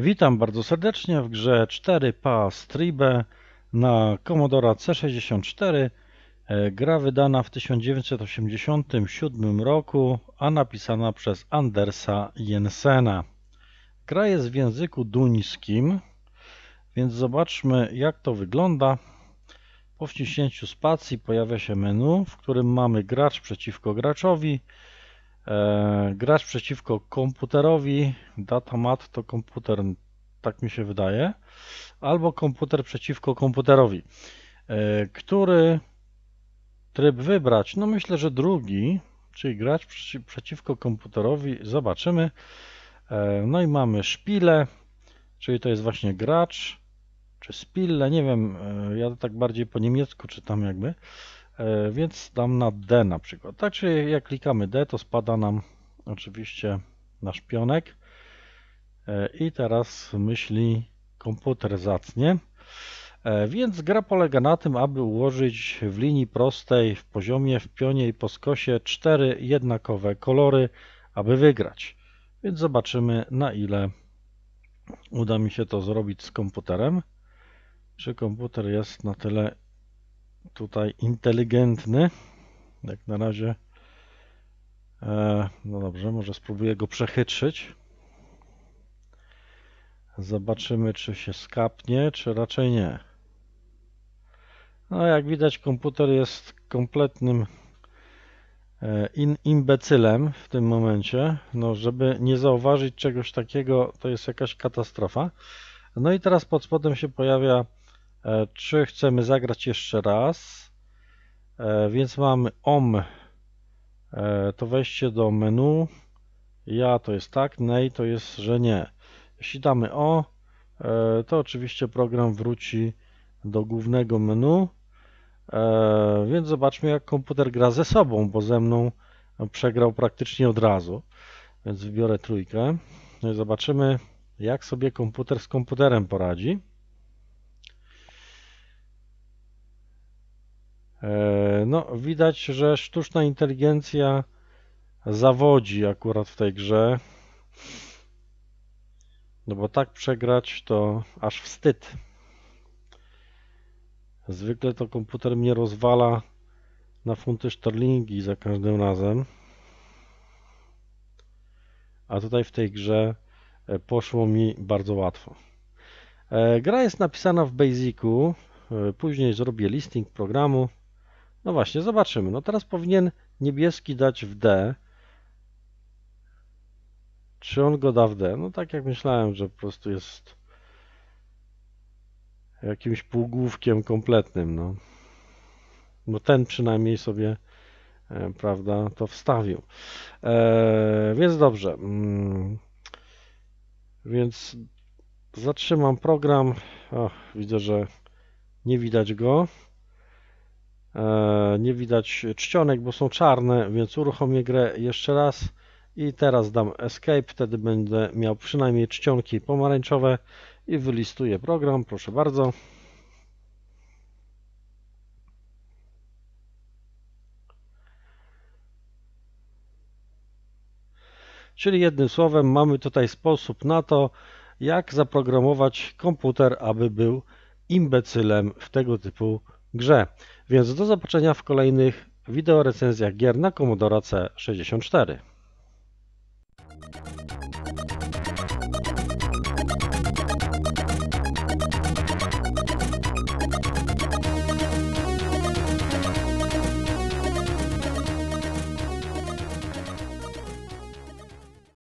Witam bardzo serdecznie w grze 4 pa Stribe na Commodore C64. E, gra wydana w 1987 roku, a napisana przez Andersa Jensena. Gra jest w języku duńskim, więc zobaczmy jak to wygląda. Po wciśnięciu spacji pojawia się menu, w którym mamy gracz przeciwko graczowi, E, gracz przeciwko komputerowi, datamat to komputer, tak mi się wydaje, albo komputer przeciwko komputerowi. E, który tryb wybrać? No myślę, że drugi, czyli grać przeciwko komputerowi. Zobaczymy. E, no i mamy szpile, czyli to jest właśnie gracz, czy spille, nie wiem, ja tak bardziej po niemiecku czytam jakby. E, więc dam na D na przykład. Tak, czyli jak klikamy D, to spada nam oczywiście nasz pionek. E, I teraz myśli komputer zacnie. E, więc gra polega na tym, aby ułożyć w linii prostej, w poziomie, w pionie i po skosie cztery jednakowe kolory, aby wygrać. Więc zobaczymy na ile uda mi się to zrobić z komputerem. Czy komputer jest na tyle tutaj inteligentny. Jak na razie. E, no dobrze, może spróbuję go przechytrzyć. Zobaczymy, czy się skapnie, czy raczej nie. No, jak widać, komputer jest kompletnym e, in imbecylem w tym momencie. No, żeby nie zauważyć czegoś takiego, to jest jakaś katastrofa. No i teraz pod spodem się pojawia E, czy chcemy zagrać jeszcze raz. E, więc mamy OM, e, to wejście do menu. Ja to jest tak, NEJ to jest, że nie. Jeśli damy O, to oczywiście program wróci do głównego menu. Więc zobaczmy jak komputer gra ze sobą, bo ze mną przegrał praktycznie od razu. Więc wybiorę trójkę. No i zobaczymy jak sobie komputer z komputerem poradzi. E, no, widać, że sztuczna inteligencja zawodzi akurat w tej grze. No bo tak przegrać to aż wstyd. Zwykle to komputer mnie rozwala na funty szterlingi za każdym razem. A tutaj w tej grze e, poszło mi bardzo łatwo. E, gra jest napisana w Basicu. Później zrobię listing programu. No właśnie, zobaczymy. No teraz powinien niebieski dać w D. Czy on go da w D? No tak jak myślałem, że po prostu jest jakimś półgłówkiem kompletnym. No. Bo ten przynajmniej sobie e, prawda, to wstawił. Eee, więc dobrze. Mm. Więc zatrzymam program. widzę, że nie widać go. E, nie widać czcionek, bo są czarne, więc uruchomię grę jeszcze raz i teraz dam escape, wtedy będę miał przynajmniej czcionki pomarańczowe i wylistuję program, proszę bardzo. Czyli jednym słowem mamy tutaj sposób na to, jak zaprogramować komputer, aby był imbecylem w tego typu grze. Więc do zobaczenia w kolejnych wideo recenzjach gier na Commodore C64.